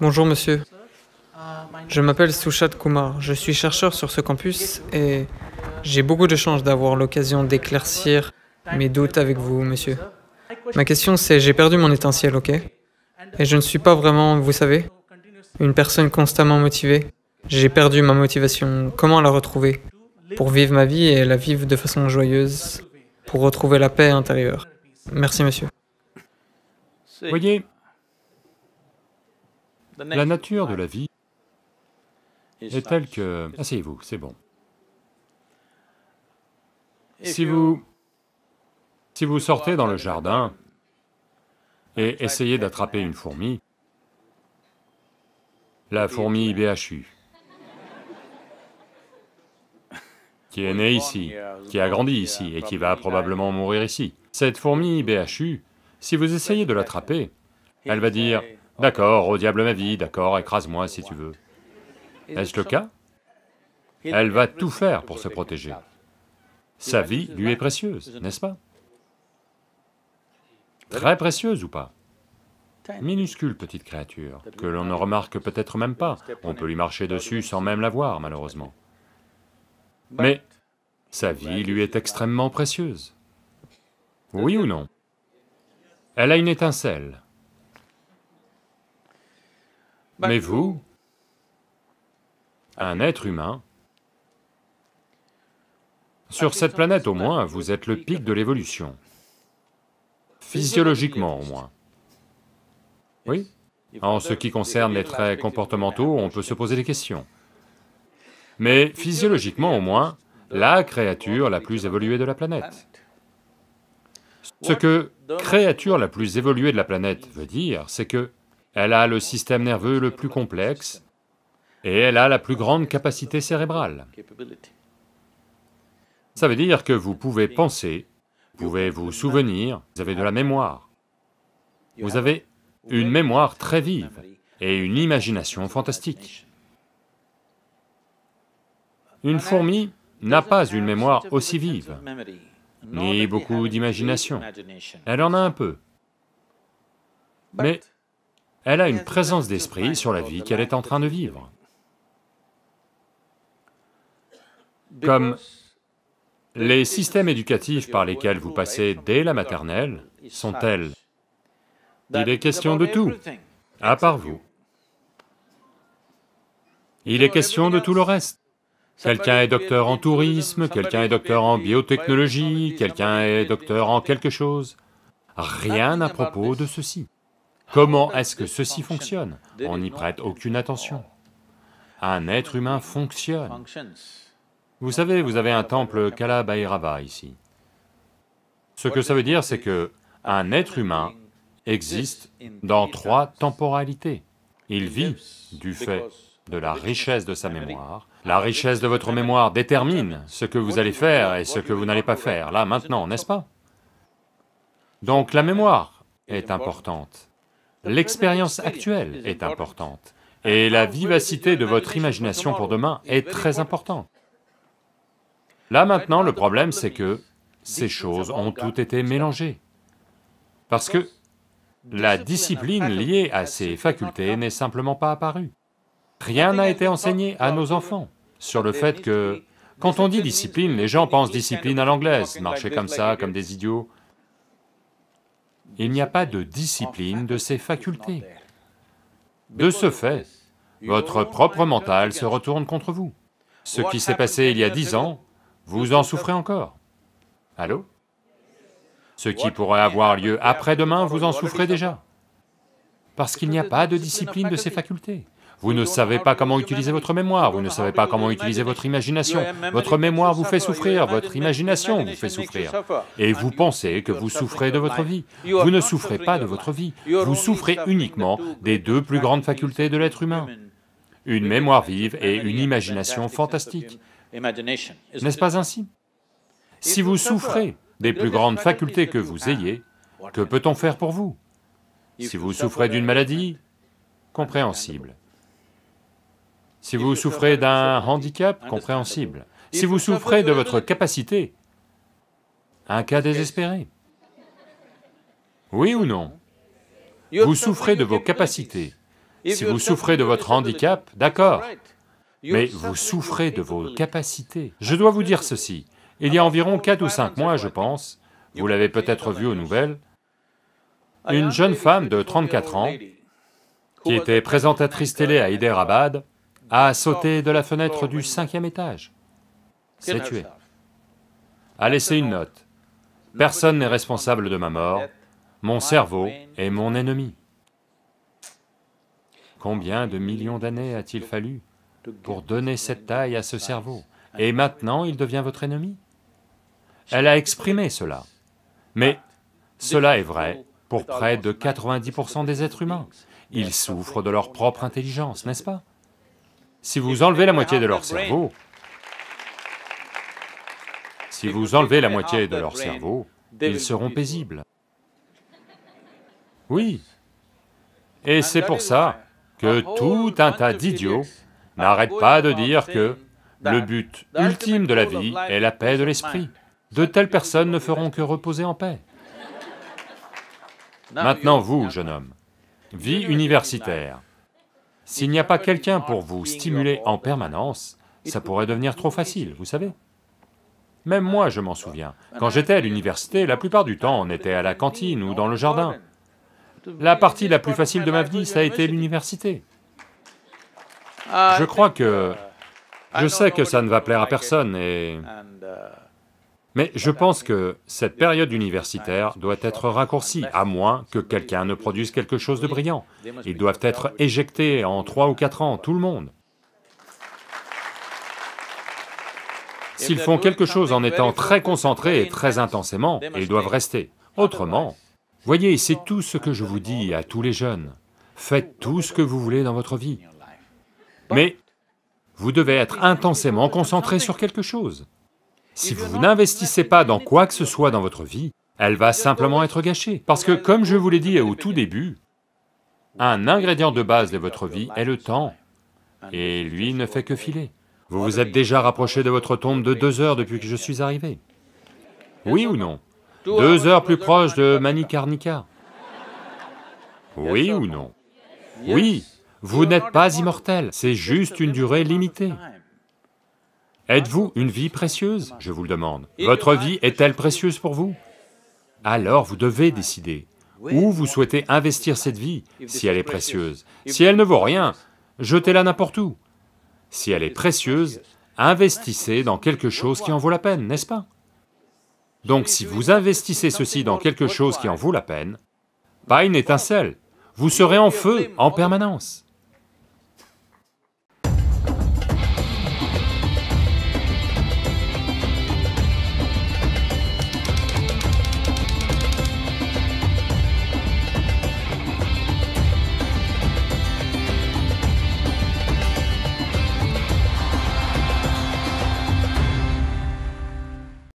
Bonjour monsieur. Je m'appelle Sushat Kumar, je suis chercheur sur ce campus et j'ai beaucoup de chance d'avoir l'occasion d'éclaircir mes doutes avec vous, monsieur. Ma question c'est, j'ai perdu mon étincelle, ok Et je ne suis pas vraiment, vous savez, une personne constamment motivée. J'ai perdu ma motivation, comment la retrouver Pour vivre ma vie et la vivre de façon joyeuse, pour retrouver la paix intérieure. Merci monsieur. Voyez, la nature de la vie est telle que... Asseyez-vous, c'est bon. Si vous... Si vous sortez dans le jardin et essayez d'attraper une fourmi, la fourmi BHU, qui est née ici, qui a grandi ici et qui va probablement mourir ici. Cette fourmi BHU, si vous essayez de l'attraper, elle va dire, D'accord, au diable ma vie, d'accord, écrase-moi si tu veux. Est-ce le cas Elle va tout faire pour se protéger. Sa vie lui est précieuse, n'est-ce pas Très précieuse ou pas Minuscule petite créature, que l'on ne remarque peut-être même pas, on peut lui marcher dessus sans même la voir malheureusement. Mais sa vie lui est extrêmement précieuse. Oui ou non Elle a une étincelle, bah. Mais vous, un être humain, sur cette planète au moins, vous êtes le pic de l'évolution. Physiologiquement au moins. Oui En ce qui concerne les traits comportementaux, on peut se poser des questions. Mais physiologiquement au moins, la créature la plus évoluée de la planète. Ce que créature la plus évoluée de la planète veut dire, c'est que elle a le système nerveux le plus complexe et elle a la plus grande capacité cérébrale. Ça veut dire que vous pouvez penser, vous pouvez vous souvenir, vous avez de la mémoire. Vous avez une mémoire très vive et une imagination fantastique. Une fourmi n'a pas une mémoire aussi vive, ni beaucoup d'imagination. Elle en a un peu. Mais elle a une présence d'esprit sur la vie qu'elle est en train de vivre. Comme les systèmes éducatifs par lesquels vous passez dès la maternelle sont tels, il est question de tout, à part vous. Il est question de tout le reste. Quelqu'un est docteur en tourisme, quelqu'un est docteur en biotechnologie, quelqu'un est docteur en quelque chose. Rien à propos de ceci. Comment est-ce que ceci fonctionne On n'y prête aucune attention. Un être humain fonctionne. Vous savez, vous avez un temple Kalabhairava ici. Ce que ça veut dire, c'est que un être humain existe dans trois temporalités. Il vit du fait de la richesse de sa mémoire. La richesse de votre mémoire détermine ce que vous allez faire et ce que vous n'allez pas faire, là, maintenant, n'est-ce pas Donc la mémoire est importante. L'expérience actuelle est importante, et la vivacité de votre imagination pour demain est très importante. Là maintenant, le problème c'est que ces choses ont toutes été mélangées, parce que la discipline liée à ces facultés n'est simplement pas apparue. Rien n'a été enseigné à nos enfants sur le fait que... Quand on dit discipline, les gens pensent discipline à l'anglaise, marcher comme ça, comme des idiots, il n'y a pas de discipline de ces facultés. De ce fait, votre propre mental se retourne contre vous. Ce qui s'est passé il y a dix ans, vous en souffrez encore. Allô Ce qui pourrait avoir lieu après-demain, vous en souffrez déjà. Parce qu'il n'y a pas de discipline de ces facultés. Vous ne savez pas comment utiliser votre mémoire, vous ne savez pas comment utiliser votre imagination. Votre mémoire vous fait souffrir, votre imagination vous fait souffrir. Et vous pensez que vous souffrez de votre vie. Vous ne souffrez pas de votre vie, vous souffrez uniquement des deux plus grandes facultés de l'être humain, une mémoire vive et une imagination fantastique. N'est-ce pas ainsi Si vous souffrez des plus grandes facultés que vous ayez, que peut-on faire pour vous Si vous souffrez d'une maladie, compréhensible. Si vous souffrez d'un handicap, compréhensible. Si vous souffrez de votre capacité, un cas désespéré. Oui ou non Vous souffrez de vos capacités. Si vous souffrez de votre handicap, d'accord, mais vous souffrez de vos capacités. Je dois vous dire ceci, il y a environ 4 ou 5 mois, je pense, vous l'avez peut-être vu aux nouvelles, une jeune femme de 34 ans, qui était présentatrice télé à Hyderabad, a sauté de la fenêtre du cinquième étage, s'est tué, a laissé une note. Personne n'est responsable de ma mort, mon cerveau est mon ennemi. Combien de millions d'années a-t-il fallu pour donner cette taille à ce cerveau Et maintenant, il devient votre ennemi Elle a exprimé cela. Mais cela est vrai pour près de 90% des êtres humains. Ils souffrent de leur propre intelligence, n'est-ce pas si vous enlevez la moitié de leur cerveau, si vous enlevez la moitié de leur cerveau, ils seront paisibles. Oui. Et c'est pour ça que tout un tas d'idiots n'arrêtent pas de dire que le but ultime de la vie est la paix de l'esprit. De telles personnes ne feront que reposer en paix. Maintenant vous, jeune homme, vie universitaire, s'il n'y a pas quelqu'un pour vous stimuler en permanence, ça pourrait devenir trop facile, vous savez. Même moi, je m'en souviens. Quand j'étais à l'université, la plupart du temps, on était à la cantine ou dans le jardin. La partie la plus facile de ma vie, ça a été l'université. Je crois que... Je sais que ça ne va plaire à personne et... Mais je pense que cette période universitaire doit être raccourcie, à moins que quelqu'un ne produise quelque chose de brillant. Ils doivent être éjectés en trois ou quatre ans, tout le monde. S'ils font quelque chose en étant très concentrés et très intensément, ils doivent rester. Autrement, voyez, c'est tout ce que je vous dis à tous les jeunes. Faites tout ce que vous voulez dans votre vie. Mais vous devez être intensément concentré sur quelque chose. Si vous n'investissez pas dans quoi que ce soit dans votre vie, elle va simplement être gâchée. Parce que, comme je vous l'ai dit au tout début, un ingrédient de base de votre vie est le temps, et lui ne fait que filer. Vous vous êtes déjà rapproché de votre tombe de deux heures depuis que je suis arrivé. Oui ou non Deux heures plus proche de Manikarnika. Oui ou non Oui, vous n'êtes pas immortel, c'est juste une durée limitée. Êtes-vous une vie précieuse Je vous le demande. Votre vie est-elle précieuse pour vous Alors vous devez décider où vous souhaitez investir cette vie, si elle est précieuse. Si elle ne vaut rien, jetez-la n'importe où. Si elle est précieuse, investissez dans quelque chose qui en vaut la peine, n'est-ce pas Donc si vous investissez ceci dans quelque chose qui en vaut la peine, pas une étincelle, vous serez en feu en permanence.